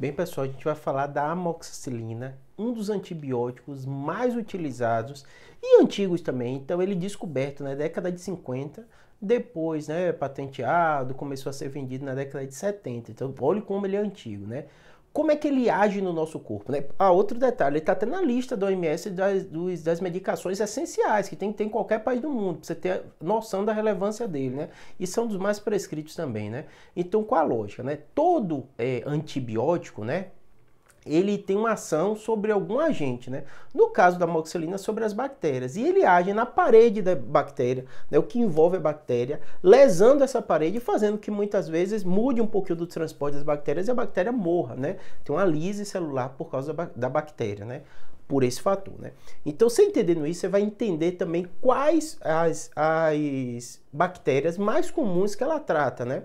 Bem, pessoal, a gente vai falar da amoxicilina, um dos antibióticos mais utilizados e antigos também. Então, ele descoberto na década de 50, depois, né, patenteado, começou a ser vendido na década de 70. Então, olha como ele é antigo, né? como é que ele age no nosso corpo, né? Ah, outro detalhe, ele está até na lista do OMS das, dos, das medicações essenciais que tem que ter em qualquer país do mundo, você ter noção da relevância dele, né? E são dos mais prescritos também, né? Então, qual a lógica, né? Todo é, antibiótico, né? ele tem uma ação sobre algum agente, né? No caso da amoxicilina, sobre as bactérias. E ele age na parede da bactéria, né? o que envolve a bactéria, lesando essa parede e fazendo que muitas vezes mude um pouquinho do transporte das bactérias e a bactéria morra, né? Tem uma lise celular por causa da bactéria, né? Por esse fator, né? Então, você entendendo isso, você vai entender também quais as, as bactérias mais comuns que ela trata, né?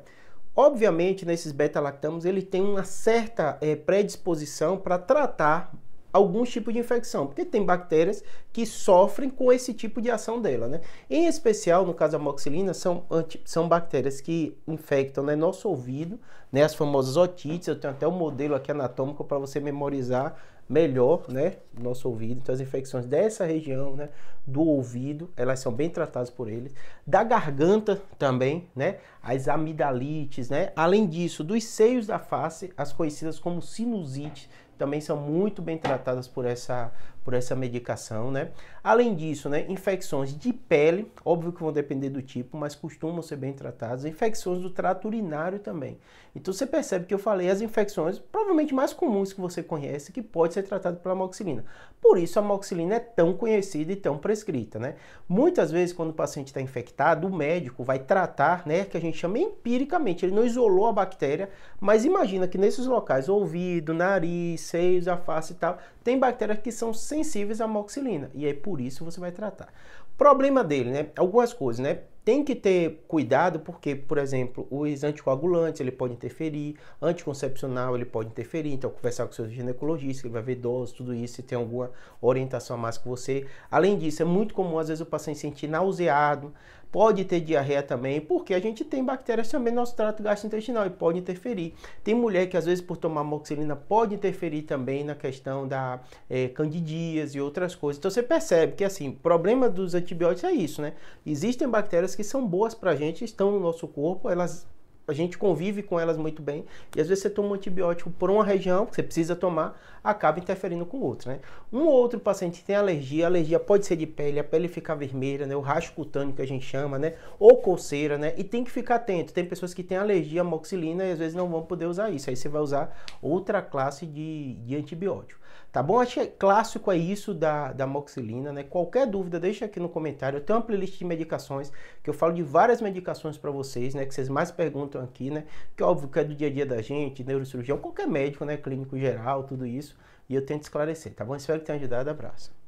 Obviamente, nesses beta-lactamos, ele tem uma certa é, predisposição para tratar alguns tipos de infecção, porque tem bactérias que sofrem com esse tipo de ação dela, né? Em especial, no caso da moxilina são, anti, são bactérias que infectam né, nosso ouvido, né, as famosas otites, eu tenho até um modelo aqui anatômico para você memorizar melhor, né, nosso ouvido. Então as infecções dessa região, né, do ouvido, elas são bem tratadas por eles. Da garganta também, né, as amidalites, né. Além disso, dos seios da face, as conhecidas como sinusites, também são muito bem tratadas por essa, por essa medicação, né? Além disso, né, infecções de pele, óbvio que vão depender do tipo, mas costumam ser bem tratadas, infecções do trato urinário também. Então você percebe que eu falei as infecções provavelmente mais comuns que você conhece que pode ser tratado pela amoxicilina. Por isso a amoxicilina é tão conhecida e tão prescrita, né? Muitas vezes quando o paciente está infectado, o médico vai tratar, né, que a gente chama empiricamente, ele não isolou a bactéria, mas imagina que nesses locais, ouvido, nariz, seios, a face e tal, tem bactérias que são sensíveis à moxilina. E é por isso que você vai tratar. Problema dele, né? Algumas coisas, né? Tem que ter cuidado porque, por exemplo, os anticoagulantes ele pode interferir, anticoncepcional ele pode interferir, então conversar com seu ginecologista, ele vai ver dose, tudo isso, se tem alguma orientação a mais com você. Além disso, é muito comum às vezes o paciente sentir nauseado, pode ter diarreia também, porque a gente tem bactérias também no nosso trato gastrointestinal e pode interferir. Tem mulher que às vezes por tomar moxilina pode interferir também na questão da é, eh, candidias e outras coisas. Então você percebe que assim, problema dos antibióticos é isso, né? Existem bactérias que são boas para a gente, estão no nosso corpo, elas a gente convive com elas muito bem, e às vezes você toma um antibiótico por uma região que você precisa tomar, acaba interferindo com outro, né? Um ou outro paciente tem alergia, a alergia pode ser de pele, a pele ficar vermelha, né? O rastro cutâneo que a gente chama, né? Ou coceira, né? E tem que ficar atento. Tem pessoas que têm alergia à moxilina e às vezes não vão poder usar isso. Aí você vai usar outra classe de, de antibiótico. Tá bom? Acho que é clássico é isso da, da moxilina, né? Qualquer dúvida, deixa aqui no comentário. Eu tenho uma playlist de medicações que eu falo de várias medicações para vocês, né? Que vocês mais perguntam aqui, né? Que óbvio que é do dia a dia da gente, neurocirurgião, qualquer médico, né? Clínico geral, tudo isso. E eu tento esclarecer, tá bom? Espero que tenha ajudado. Abraço.